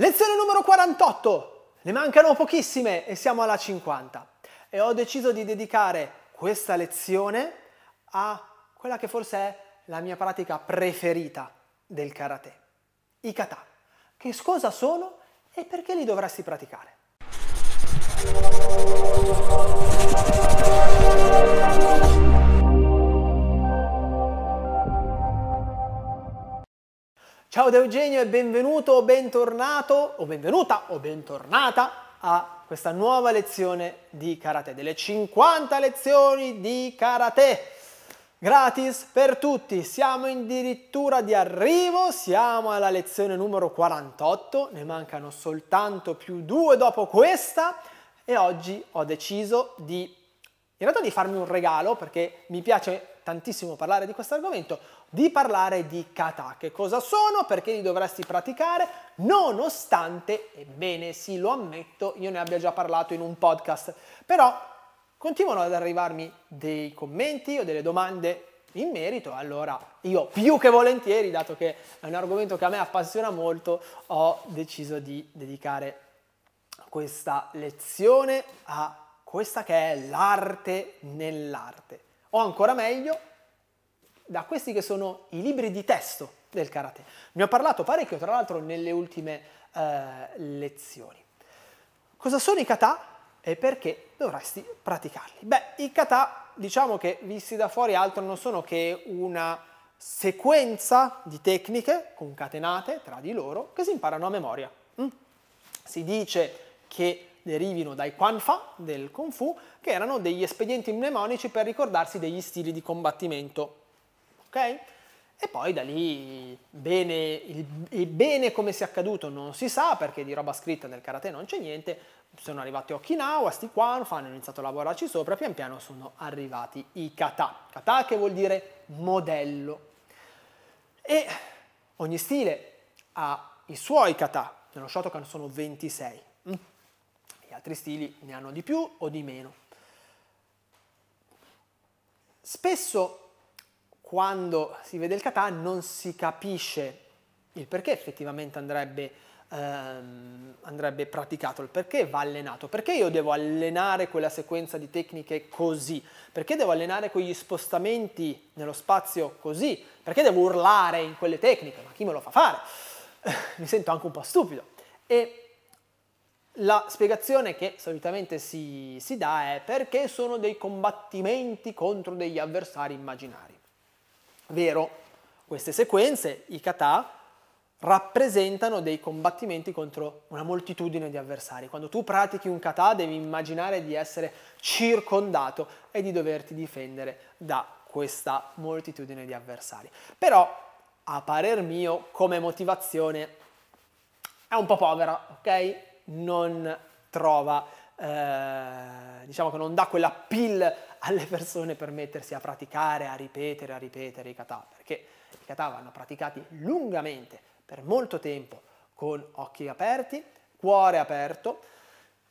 Lezione numero 48. Ne mancano pochissime e siamo alla 50. E ho deciso di dedicare questa lezione a quella che forse è la mia pratica preferita del karate, i kata. Che cosa sono e perché li dovresti praticare? Ciao da Eugenio e benvenuto o bentornato o benvenuta o bentornata a questa nuova lezione di karate, delle 50 lezioni di karate gratis per tutti. Siamo addirittura di arrivo, siamo alla lezione numero 48, ne mancano soltanto più due dopo questa e oggi ho deciso di in realtà di farmi un regalo perché mi piace tantissimo parlare di questo argomento, di parlare di kata. Che cosa sono? Perché li dovresti praticare? Nonostante, ebbene sì, lo ammetto, io ne abbia già parlato in un podcast, però continuano ad arrivarmi dei commenti o delle domande in merito, allora io più che volentieri, dato che è un argomento che a me appassiona molto, ho deciso di dedicare questa lezione a questa che è l'arte nell'arte. O ancora meglio, da questi che sono i libri di testo del karate. Ne ho parlato parecchio, tra l'altro, nelle ultime eh, lezioni. Cosa sono i kata e perché dovresti praticarli? Beh, i kata, diciamo che visti da fuori altro non sono che una sequenza di tecniche concatenate tra di loro che si imparano a memoria. Mm. Si dice che derivino dai Quanfa del Kung Fu, che erano degli espedienti mnemonici per ricordarsi degli stili di combattimento ok? E poi da lì bene, il, il, bene come sia accaduto non si sa perché di roba scritta nel karate non c'è niente, sono arrivati Okinawa, sti Kwan, hanno iniziato a lavorarci sopra, pian piano sono arrivati i kata, kata che vuol dire modello. E ogni stile ha i suoi kata, nello Shotokan sono 26, mm. gli altri stili ne hanno di più o di meno. Spesso quando si vede il kata non si capisce il perché effettivamente andrebbe, ehm, andrebbe praticato, il perché va allenato, perché io devo allenare quella sequenza di tecniche così, perché devo allenare quegli spostamenti nello spazio così, perché devo urlare in quelle tecniche, ma chi me lo fa fare? Mi sento anche un po' stupido. E la spiegazione che solitamente si, si dà è perché sono dei combattimenti contro degli avversari immaginari. Vero, queste sequenze, i kata, rappresentano dei combattimenti contro una moltitudine di avversari. Quando tu pratichi un kata devi immaginare di essere circondato e di doverti difendere da questa moltitudine di avversari. Però, a parer mio, come motivazione è un po' povera, ok? Non trova, eh, diciamo che non dà quella pill alle persone per mettersi a praticare, a ripetere, a ripetere i kata, perché i kata vanno praticati lungamente, per molto tempo, con occhi aperti, cuore aperto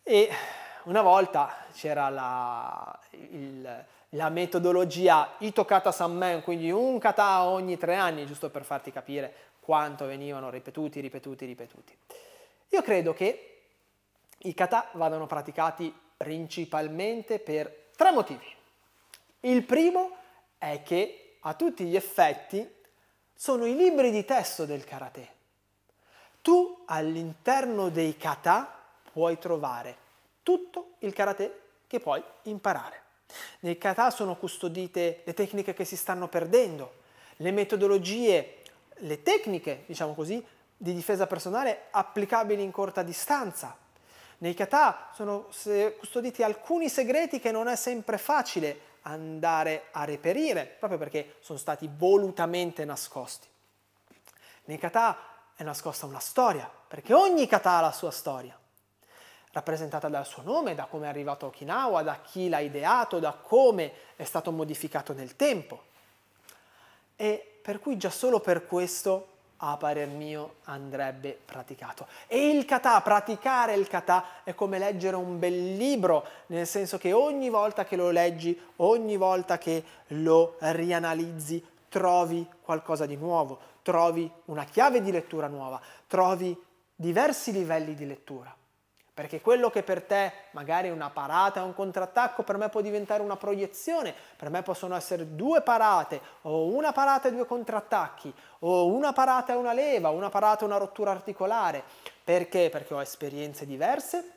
e una volta c'era la, il, la metodologia Itokata Sammen, quindi un kata ogni tre anni, giusto per farti capire quanto venivano ripetuti, ripetuti, ripetuti. Io credo che i kata vadano praticati principalmente per Tre motivi. Il primo è che a tutti gli effetti sono i libri di testo del karate. Tu all'interno dei kata puoi trovare tutto il karate che puoi imparare. Nei kata sono custodite le tecniche che si stanno perdendo, le metodologie, le tecniche, diciamo così, di difesa personale applicabili in corta distanza, nei katà sono custoditi alcuni segreti che non è sempre facile andare a reperire, proprio perché sono stati volutamente nascosti. Nei katà è nascosta una storia, perché ogni kata ha la sua storia, rappresentata dal suo nome, da come è arrivato a Okinawa, da chi l'ha ideato, da come è stato modificato nel tempo. E per cui già solo per questo a parer mio andrebbe praticato. E il kata, praticare il kata è come leggere un bel libro, nel senso che ogni volta che lo leggi, ogni volta che lo rianalizzi, trovi qualcosa di nuovo, trovi una chiave di lettura nuova, trovi diversi livelli di lettura perché quello che per te magari è una parata, è un contrattacco, per me può diventare una proiezione, per me possono essere due parate, o una parata e due contrattacchi, o una parata e una leva, una parata e una rottura articolare. Perché? Perché ho esperienze diverse,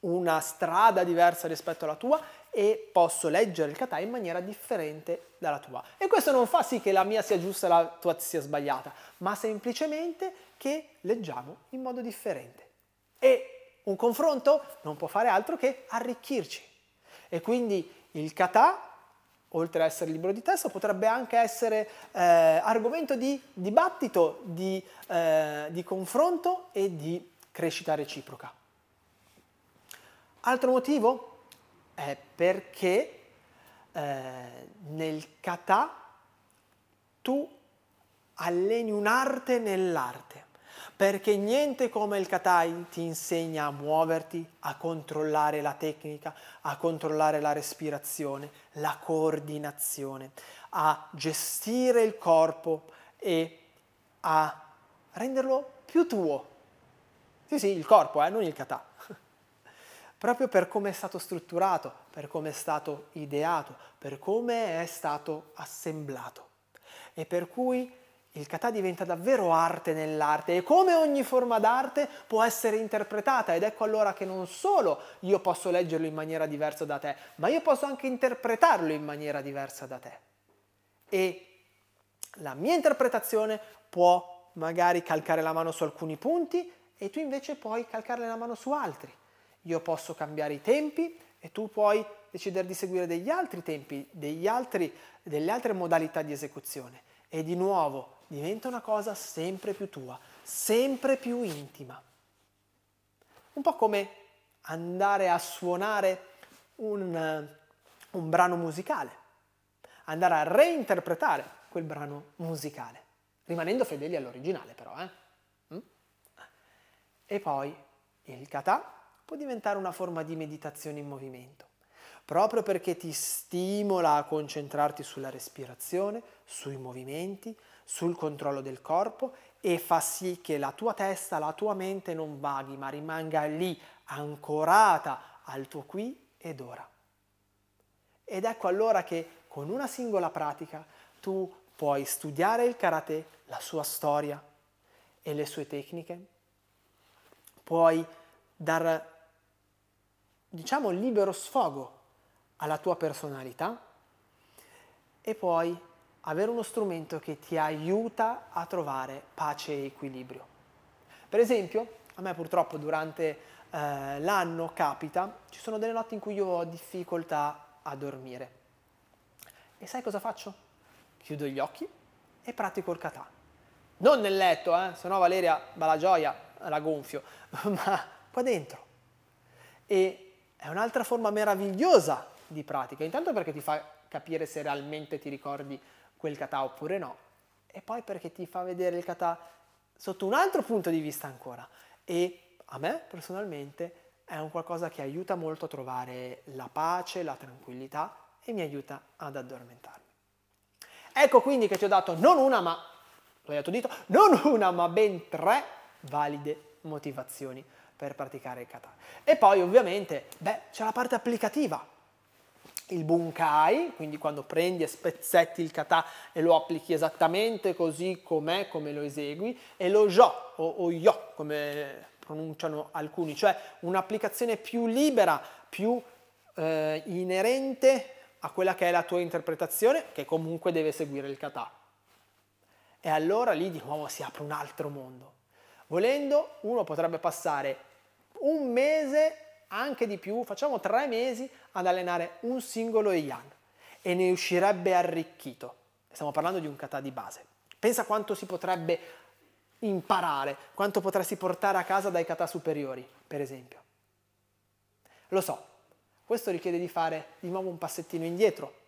una strada diversa rispetto alla tua e posso leggere il kata in maniera differente dalla tua. E questo non fa sì che la mia sia giusta e la tua sia sbagliata, ma semplicemente che leggiamo in modo differente. E un confronto non può fare altro che arricchirci. E quindi il kata, oltre a essere libro di testo, potrebbe anche essere eh, argomento di dibattito, di, eh, di confronto e di crescita reciproca. Altro motivo è perché eh, nel kata tu alleni un'arte nell'arte perché niente come il Katai ti insegna a muoverti, a controllare la tecnica, a controllare la respirazione, la coordinazione, a gestire il corpo e a renderlo più tuo. Sì, sì, il corpo, eh, non il Katai proprio per come è stato strutturato, per come è stato ideato, per come è stato assemblato. E per cui il kata diventa davvero arte nell'arte e come ogni forma d'arte può essere interpretata ed ecco allora che non solo io posso leggerlo in maniera diversa da te, ma io posso anche interpretarlo in maniera diversa da te. E la mia interpretazione può magari calcare la mano su alcuni punti e tu invece puoi calcare la mano su altri. Io posso cambiare i tempi e tu puoi decidere di seguire degli altri tempi, degli altri, delle altre modalità di esecuzione. E di nuovo diventa una cosa sempre più tua, sempre più intima. Un po' come andare a suonare un, eh, un brano musicale, andare a reinterpretare quel brano musicale, rimanendo fedeli all'originale però. Eh? Mm? E poi il kata può diventare una forma di meditazione in movimento, proprio perché ti stimola a concentrarti sulla respirazione, sui movimenti, sul controllo del corpo e fa sì che la tua testa, la tua mente non vaghi, ma rimanga lì ancorata al tuo qui ed ora. Ed ecco allora che con una singola pratica tu puoi studiare il karate, la sua storia e le sue tecniche, puoi dar, diciamo, libero sfogo alla tua personalità e puoi avere uno strumento che ti aiuta a trovare pace e equilibrio. Per esempio, a me purtroppo durante eh, l'anno capita, ci sono delle notti in cui io ho difficoltà a dormire. E sai cosa faccio? Chiudo gli occhi e pratico il katà. Non nel letto, eh, se no Valeria Balagioia la gonfio, ma qua dentro. E è un'altra forma meravigliosa di pratica, intanto perché ti fa capire se realmente ti ricordi quel kata oppure no, e poi perché ti fa vedere il kata sotto un altro punto di vista ancora. E a me personalmente è un qualcosa che aiuta molto a trovare la pace, la tranquillità e mi aiuta ad addormentarmi. Ecco quindi che ti ho dato non una ma, l'ho detto dito, non una ma ben tre valide motivazioni per praticare il kata. E poi ovviamente, beh, c'è la parte applicativa il bunkai, quindi quando prendi e spezzetti il kata e lo applichi esattamente così com'è, come lo esegui, e lo jo o, o yo, come pronunciano alcuni, cioè un'applicazione più libera, più eh, inerente a quella che è la tua interpretazione, che comunque deve seguire il kata. E allora lì di nuovo si apre un altro mondo. Volendo, uno potrebbe passare un mese, anche di più, facciamo tre mesi, ad allenare un singolo Iyan e ne uscirebbe arricchito. Stiamo parlando di un kata di base. Pensa quanto si potrebbe imparare, quanto potresti portare a casa dai kata superiori, per esempio. Lo so, questo richiede di fare di nuovo un passettino indietro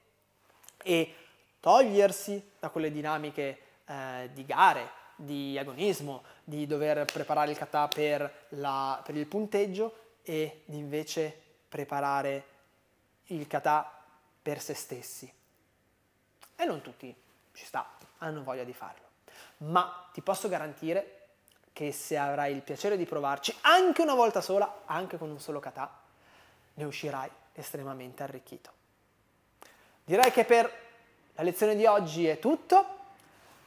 e togliersi da quelle dinamiche eh, di gare, di agonismo, di dover preparare il kata per, la, per il punteggio e di invece preparare il kata per se stessi. E non tutti, ci sta, hanno voglia di farlo. Ma ti posso garantire che se avrai il piacere di provarci anche una volta sola, anche con un solo kata, ne uscirai estremamente arricchito. Direi che per la lezione di oggi è tutto.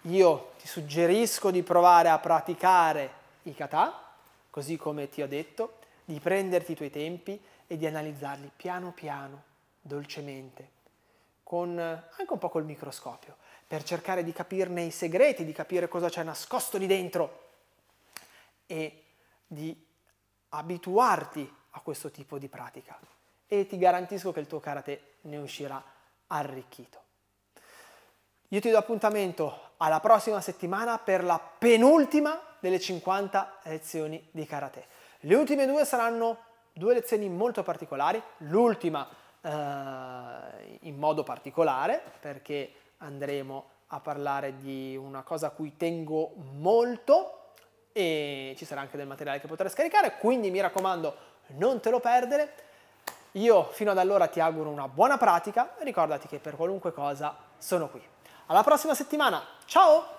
Io ti suggerisco di provare a praticare i kata, così come ti ho detto, di prenderti i tuoi tempi e di analizzarli piano piano, dolcemente, con, eh, anche un po' col microscopio, per cercare di capirne i segreti, di capire cosa c'è nascosto lì dentro e di abituarti a questo tipo di pratica. E ti garantisco che il tuo karate ne uscirà arricchito. Io ti do appuntamento alla prossima settimana per la penultima delle 50 lezioni di karate. Le ultime due saranno due lezioni molto particolari, l'ultima eh, in modo particolare perché andremo a parlare di una cosa a cui tengo molto e ci sarà anche del materiale che potrai scaricare, quindi mi raccomando non te lo perdere. Io fino ad allora ti auguro una buona pratica ricordati che per qualunque cosa sono qui. Alla prossima settimana, ciao!